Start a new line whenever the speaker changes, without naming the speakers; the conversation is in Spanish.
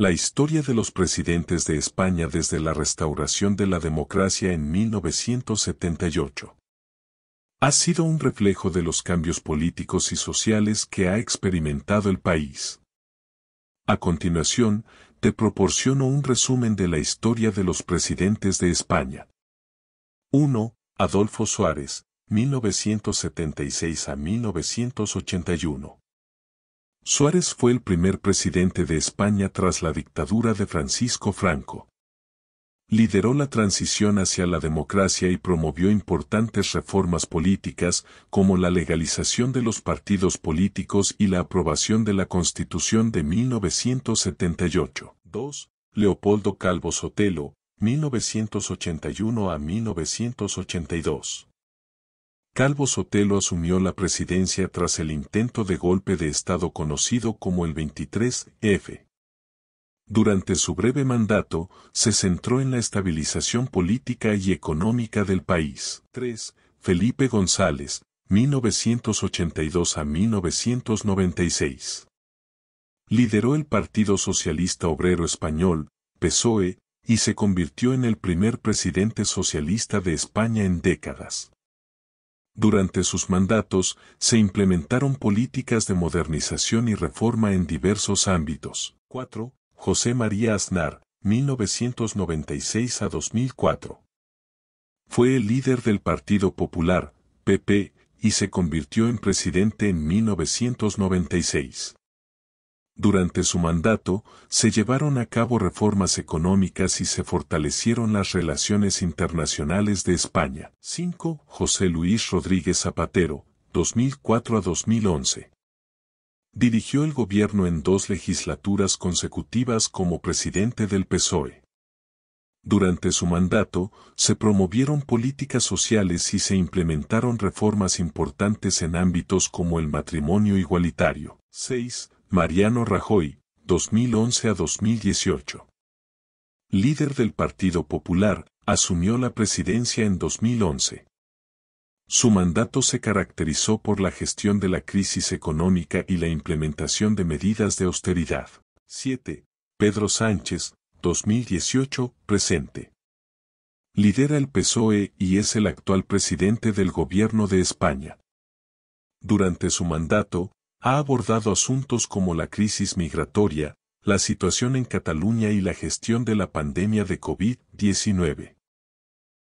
La historia de los presidentes de España desde la restauración de la democracia en 1978 ha sido un reflejo de los cambios políticos y sociales que ha experimentado el país. A continuación, te proporciono un resumen de la historia de los presidentes de España. 1. Adolfo Suárez, 1976 a 1981. Suárez fue el primer presidente de España tras la dictadura de Francisco Franco. Lideró la transición hacia la democracia y promovió importantes reformas políticas como la legalización de los partidos políticos y la aprobación de la Constitución de 1978. 2. Leopoldo Calvo Sotelo, 1981 a 1982. Calvo Sotelo asumió la presidencia tras el intento de golpe de Estado conocido como el 23F. Durante su breve mandato, se centró en la estabilización política y económica del país. 3. Felipe González, 1982 a 1996. Lideró el Partido Socialista Obrero Español, PSOE, y se convirtió en el primer presidente socialista de España en décadas. Durante sus mandatos, se implementaron políticas de modernización y reforma en diversos ámbitos. 4. José María Aznar, 1996 a 2004. Fue el líder del Partido Popular, PP, y se convirtió en presidente en 1996. Durante su mandato, se llevaron a cabo reformas económicas y se fortalecieron las relaciones internacionales de España. 5. José Luis Rodríguez Zapatero, 2004 a 2011. Dirigió el gobierno en dos legislaturas consecutivas como presidente del PSOE. Durante su mandato, se promovieron políticas sociales y se implementaron reformas importantes en ámbitos como el matrimonio igualitario. 6. Mariano Rajoy, 2011 a 2018. Líder del Partido Popular, asumió la presidencia en 2011. Su mandato se caracterizó por la gestión de la crisis económica y la implementación de medidas de austeridad. 7. Pedro Sánchez, 2018, presente. Lidera el PSOE y es el actual presidente del Gobierno de España. Durante su mandato, ha abordado asuntos como la crisis migratoria, la situación en Cataluña y la gestión de la pandemia de COVID-19.